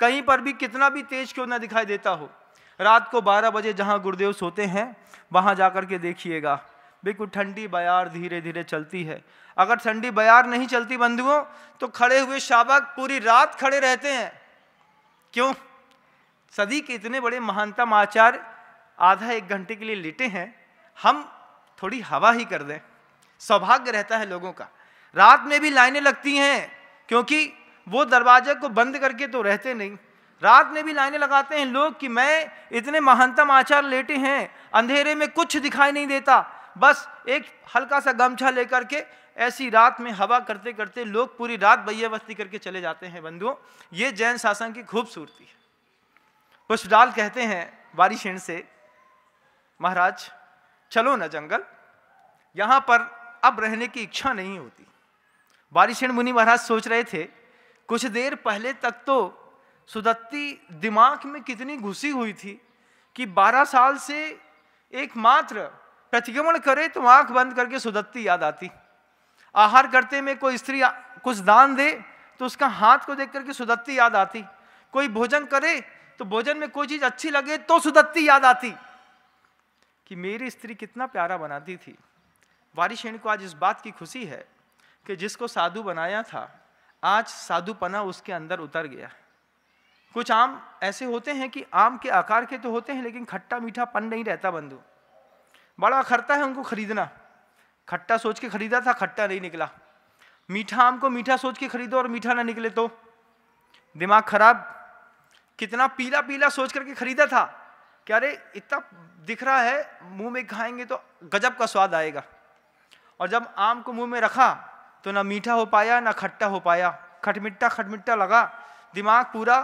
कहीं पर भी कितना भी तेज क्यों ना दिखाई देता हो रात को 12 बजे जहां गुरुदेव सोते हैं वहां जाकर के देखिएगा बिल्कुल ठंडी बयार धीरे धीरे चलती है अगर ठंडी बयार नहीं चलती बंधुओं तो खड़े हुए शाबक पूरी रात खड़े रहते हैं क्यों सदी के इतने बड़े महानतम आचार्य आधा एक घंटे के लिए लेटे हैं हम थोड़ी हवा ही कर दें सौभाग्य रहता है लोगों का रात में भी लाइनें लगती हैं क्योंकि वो दरवाजे को बंद करके तो रहते नहीं रात में भी लाइनें लगाते हैं लोग कि मैं इतने महानतम आचार लेटे हैं अंधेरे में कुछ दिखाई नहीं देता बस एक हल्का सा गमछा लेकर के ऐसी रात में हवा करते करते लोग पूरी रात बस्ती करके चले जाते हैं बंधुओं ये जैन शासन की खूबसूरती है पुष्पाल कहते हैं वारिशेण से महाराज चलो ना जंगल यहाँ पर अब रहने की इच्छा नहीं होती बारिश मुनि महाराज सोच रहे थे कुछ देर पहले तक तो सुदत्ती दिमाग में कितनी घुसी हुई थी कि 12 साल से एक मात्र प्रतिक्रमण करे तो आंख बंद करके सुदत्ती याद आती आहार करते में कोई स्त्री कुछ दान दे तो उसका हाथ को देख करके सुदत्ती याद आती कोई भोजन करे तो भोजन में कोई चीज अच्छी लगे तो सुदत्ती याद आती कि मेरी स्त्री कितना प्यारा बनाती थी वारिशेणी को आज इस बात की खुशी है कि जिसको साधु बनाया था आज साधुपना उसके अंदर उतर गया है कुछ आम ऐसे होते हैं कि आम के आकार के तो होते हैं लेकिन खट्टा मीठा पन नहीं रहता बंधु बड़ा खरता है उनको खरीदना खट्टा सोच के खरीदा था खट्टा नहीं निकला मीठा आम को मीठा सोच के खरीदो और मीठा ना निकले तो दिमाग खराब कितना पीला पीला सोच करके खरीदा था कि अरे इतना दिख रहा है मुंह में खाएंगे तो गजब का स्वाद आएगा और जब आम को मुंह में रखा तो ना मीठा हो पाया ना खट्टा हो पाया खटमिट्टा खटमिट्टा लगा दिमाग पूरा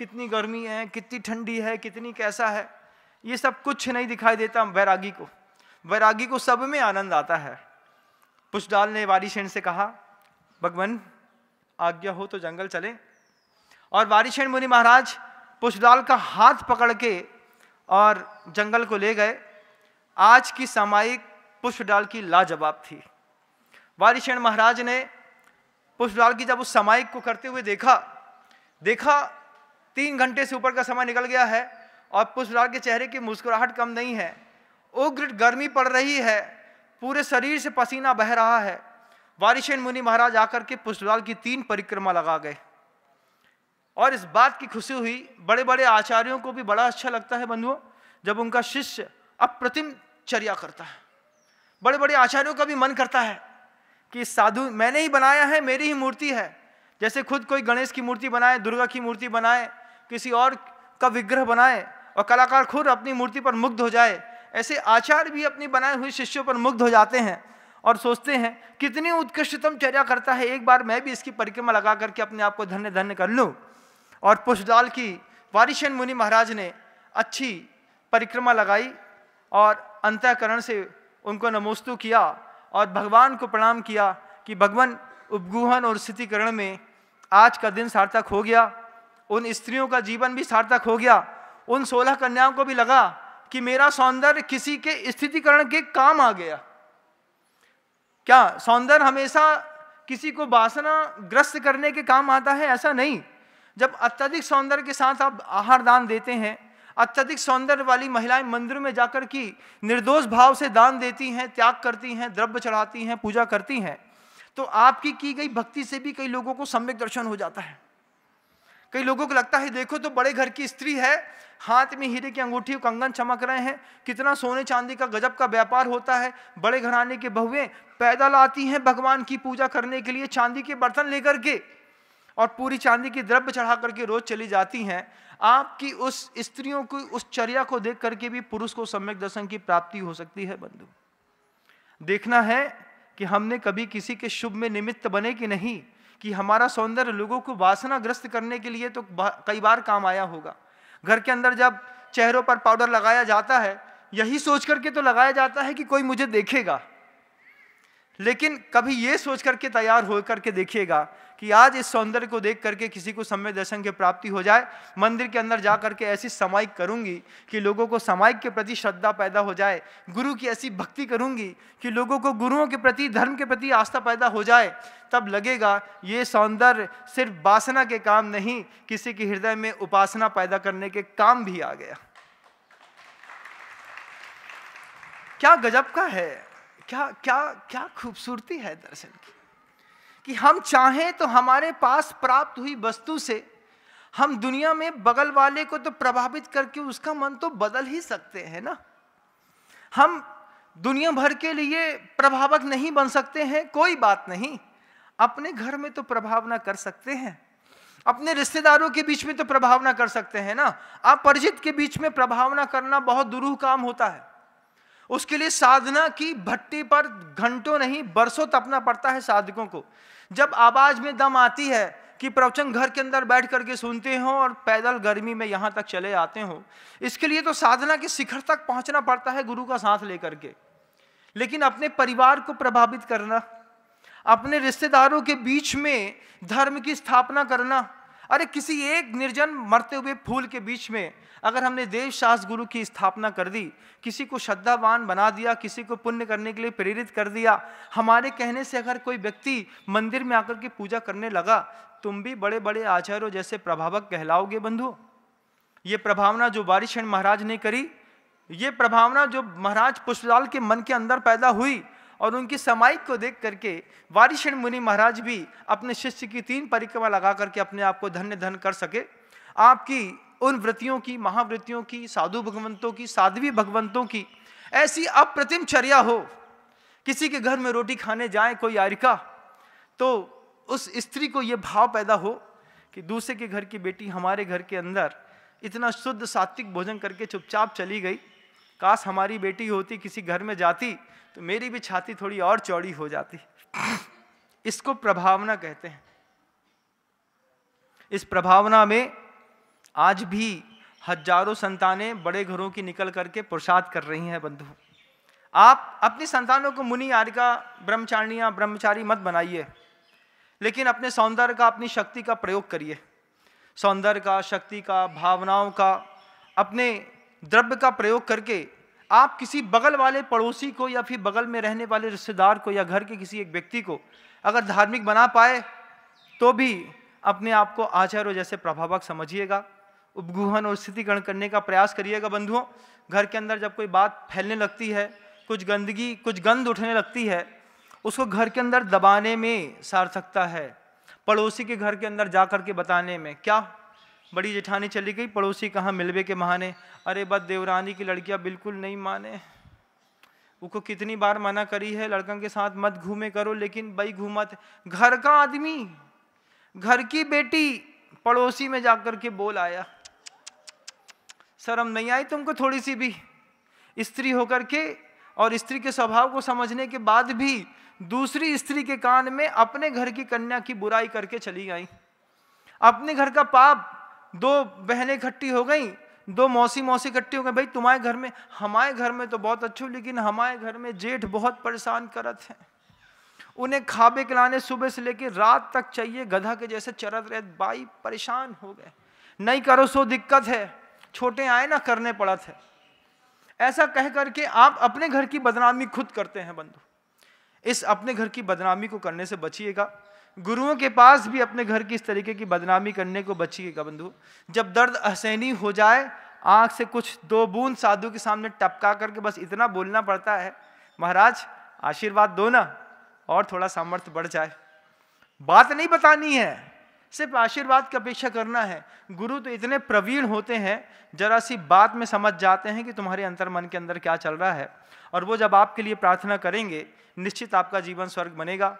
कितनी गर्मी है कितनी ठंडी है कितनी कैसा है ये सब कुछ नहीं दिखाई देता वैरागी को वैरागी को सब में आनंद आता है पुष्पडाल ने वारिशेण से कहा भगवान आज्ञा हो तो जंगल चले और वारिशेण मुनि महाराज पुष्पडाल का हाथ पकड़ के और जंगल को ले गए आज की सामायिक पुष्पडाल की लाजवाब थी वारिशेण महाराज ने पुष्पडाल की जब उस सामायिक को करते हुए देखा देखा तीन घंटे से ऊपर का समय निकल गया है और पुष्पलाल के चेहरे की मुस्कुराहट कम नहीं है उग्र गर्मी पड़ रही है पूरे शरीर से पसीना बह रहा है वारिशेन मुनि महाराज आकर के पुष्पलाल की तीन परिक्रमा लगा गए और इस बात की खुशी हुई बड़े बड़े आचार्यों को भी बड़ा अच्छा लगता है बंधुओं जब उनका शिष्य अप्रतिम चर्या करता है बड़े बड़े आचार्यों का भी मन करता है कि साधु मैंने ही बनाया है मेरी ही मूर्ति है जैसे खुद कोई गणेश की मूर्ति बनाए दुर्गा की मूर्ति बनाए किसी और का विग्रह बनाए और कलाकार खुद अपनी मूर्ति पर मुग्ध हो जाए ऐसे आचार्य भी अपनी बनाए हुए शिष्यों पर मुग्ध हो जाते हैं और सोचते हैं कितनी उत्कृष्टतम चर्या करता है एक बार मैं भी इसकी परिक्रमा लगा करके अपने आप को धन्य धन्य कर लूँ और पुष्पाल की वारिशन मुनि महाराज ने अच्छी परिक्रमा लगाई और अंतःकरण से उनको नमोस्तु किया और भगवान को प्रणाम किया कि भगवान उपगूहन और स्थितिकरण में आज का दिन सार्थक हो गया उन स्त्रियों का जीवन भी सार्थक हो गया उन सोलह कन्याओं को भी लगा कि मेरा सौंदर्य किसी के स्थितिकरण के काम आ गया क्या सौंदर्य हमेशा किसी को बासना ग्रस्त करने के काम आता है ऐसा नहीं जब अत्यधिक सौंदर्य के साथ आप आहार दान देते हैं अत्यधिक सौंदर्य वाली महिलाएं मंदिर में जाकर की निर्दोष भाव से दान देती हैं त्याग करती हैं द्रव्य चढ़ाती हैं पूजा करती हैं तो आपकी की गई भक्ति से भी कई लोगों को सम्यक दर्शन हो जाता है कई लोगों को लगता है देखो तो बड़े घर की स्त्री है हाथ में हीरे की अंगूठी और कंगन चमक रहे हैं कितना सोने चांदी का गजब का व्यापार होता है बड़े घराने के बहुएं पैदल आती हैं भगवान की पूजा करने के लिए चांदी के बर्तन लेकर के और पूरी चांदी की द्रव्य चढ़ा करके रोज चली जाती हैं आपकी उस स्त्रियों की उस चर्या को देख करके भी पुरुष को सम्यक दर्शन की प्राप्ति हो सकती है बंधु देखना है कि हमने कभी किसी के शुभ में निमित्त बने कि नहीं कि हमारा सौंदर्य लोगों को वासनाग्रस्त करने के लिए तो कई बार काम आया होगा घर के अंदर जब चेहरों पर पाउडर लगाया जाता है यही सोच करके तो लगाया जाता है कि कोई मुझे देखेगा लेकिन कभी ये सोच करके तैयार होकर के देखिएगा कि आज इस सौंदर्य को देख करके किसी को समय दर्शन की प्राप्ति हो जाए मंदिर के अंदर जा करके ऐसी समायिक करूंगी कि लोगों को समायिक के प्रति श्रद्धा पैदा हो जाए गुरु की ऐसी भक्ति करूंगी कि लोगों को गुरुओं के प्रति धर्म के प्रति आस्था पैदा हो जाए तब लगेगा ये सौंदर्य सिर्फ वासना के काम नहीं किसी के हृदय में उपासना पैदा करने के काम भी आ गया क्या गजब का है क्या क्या क्या खूबसूरती है दर्शन की कि हम चाहें तो हमारे पास प्राप्त हुई वस्तु से हम दुनिया में बगल वाले को तो प्रभावित करके उसका मन तो बदल ही सकते हैं ना हम दुनिया भर के लिए प्रभावक नहीं बन सकते हैं कोई बात नहीं अपने घर में तो प्रभावना कर सकते हैं अपने रिश्तेदारों के बीच में तो प्रभावना कर सकते हैं ना आप परिचित के बीच में प्रभावना करना बहुत दुरूह काम होता है उसके लिए साधना की भट्टी पर घंटों नहीं बरसों तपना पड़ता है साधकों को जब आवाज़ में दम आती है कि प्रवचन घर के अंदर बैठ करके सुनते हो और पैदल गर्मी में यहाँ तक चले आते हो इसके लिए तो साधना के शिखर तक पहुँचना पड़ता है गुरु का साथ लेकर के लेकिन अपने परिवार को प्रभावित करना अपने रिश्तेदारों के बीच में धर्म की स्थापना करना अरे किसी एक निर्जन मरते हुए फूल के बीच में अगर हमने देव शास गुरु की स्थापना कर दी किसी को श्रद्धावान बना दिया किसी को पुण्य करने के लिए प्रेरित कर दिया हमारे कहने से अगर कोई व्यक्ति मंदिर में आकर के पूजा करने लगा तुम भी बड़े बड़े आचार्यों जैसे प्रभावक कहलाओगे बंधु ये प्रभावना जो बारिशन महाराज ने करी ये प्रभावना जो महाराज पुष्पलाल के मन के अंदर पैदा हुई और उनकी समायिक को देख करके वारिषण मुनि महाराज भी अपने शिष्य की तीन परिक्रमा लगा करके अपने आप को धन्य धन कर सके आपकी उन वृत्तियों की महावृत्तियों की साधु भगवंतों की साध्वी भगवंतों की ऐसी अप्रतिम चर्या हो किसी के घर में रोटी खाने जाए कोई यारिका तो उस स्त्री को ये भाव पैदा हो कि दूसरे के घर की बेटी हमारे घर के अंदर इतना शुद्ध सात्विक भोजन करके चुपचाप चली गई काश हमारी बेटी होती किसी घर में जाती तो मेरी भी छाती थोड़ी और चौड़ी हो जाती इसको प्रभावना कहते हैं इस प्रभावना में आज भी हजारों संतानें बड़े घरों की निकल करके प्रसाद कर रही हैं बंधु आप अपनी संतानों को मुनि आर्गा ब्रह्मचारणियाँ ब्रह्मचारी मत बनाइए लेकिन अपने सौंदर्य का अपनी शक्ति का प्रयोग करिए सौंदर्य का शक्ति का भावनाओं का अपने द्रव्य का प्रयोग करके आप किसी बगल वाले पड़ोसी को या फिर बगल में रहने वाले रिश्तेदार को या घर के किसी एक व्यक्ति को अगर धार्मिक बना पाए तो भी अपने आप को आचार्य जैसे प्रभावक समझिएगा उपगुहन और स्थितिकरण करने का प्रयास करिएगा बंधुओं घर के अंदर जब कोई बात फैलने लगती है कुछ गंदगी कुछ गंद उठने लगती है उसको घर के अंदर दबाने में सार्थकता है पड़ोसी के घर के अंदर जा कर के बताने में क्या बड़ी जेठानी चली गई पड़ोसी कहाँ मिलवे के महाने अरे बस देवरानी की लड़कियाँ बिल्कुल नहीं माने उसको कितनी बार मना करी है लड़कों के साथ मत घूमे करो लेकिन भाई घूमत घर का आदमी घर की बेटी पड़ोसी में जाकर के बोल आया शर्म नहीं आई तुमको थोड़ी सी भी स्त्री होकर के और स्त्री के स्वभाव को समझने के बाद भी दूसरी स्त्री के कान में अपने घर की कन्या की बुराई करके चली गई अपने घर का पाप दो बहनें इकट्ठी हो गई दो मौसी मौसी इकट्ठी हो गई भाई तुम्हारे घर में हमारे घर में तो बहुत अच्छे लेकिन हमारे घर में जेठ बहुत परेशान करत हैं उन्हें खाबे खिलाने सुबह से लेकर रात तक चाहिए गधा के जैसे चरत रहे बाई परेशान हो गए नहीं करो सो दिक्कत है छोटे आए ना करने पड़ा थे ऐसा कह करके आप अपने घर की बदनामी खुद करते हैं बंधु इस अपने घर की बदनामी को करने से बचिएगा गुरुओं के पास भी अपने घर की इस तरीके की बदनामी करने को बचिएगा बंधु जब दर्द असहनी हो जाए आंख से कुछ दो बूंद साधु के सामने टपका करके बस इतना बोलना पड़ता है महाराज आशीर्वाद दो ना और थोड़ा सामर्थ्य बढ़ जाए बात नहीं बतानी है सिर्फ आशीर्वाद की अपेक्षा करना है गुरु तो इतने प्रवीण होते हैं जरा सी बात में समझ जाते हैं कि तुम्हारे अंतर मन के अंदर क्या चल रहा है और वो जब आपके लिए प्रार्थना करेंगे निश्चित आपका जीवन स्वर्ग बनेगा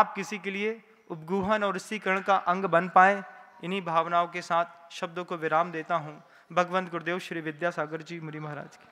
आप किसी के लिए उपगूहन और ऋषिकरण का अंग बन पाए इन्हीं भावनाओं के साथ शब्दों को विराम देता हूँ भगवंत गुरुदेव श्री विद्यासागर जी मुरी महाराज की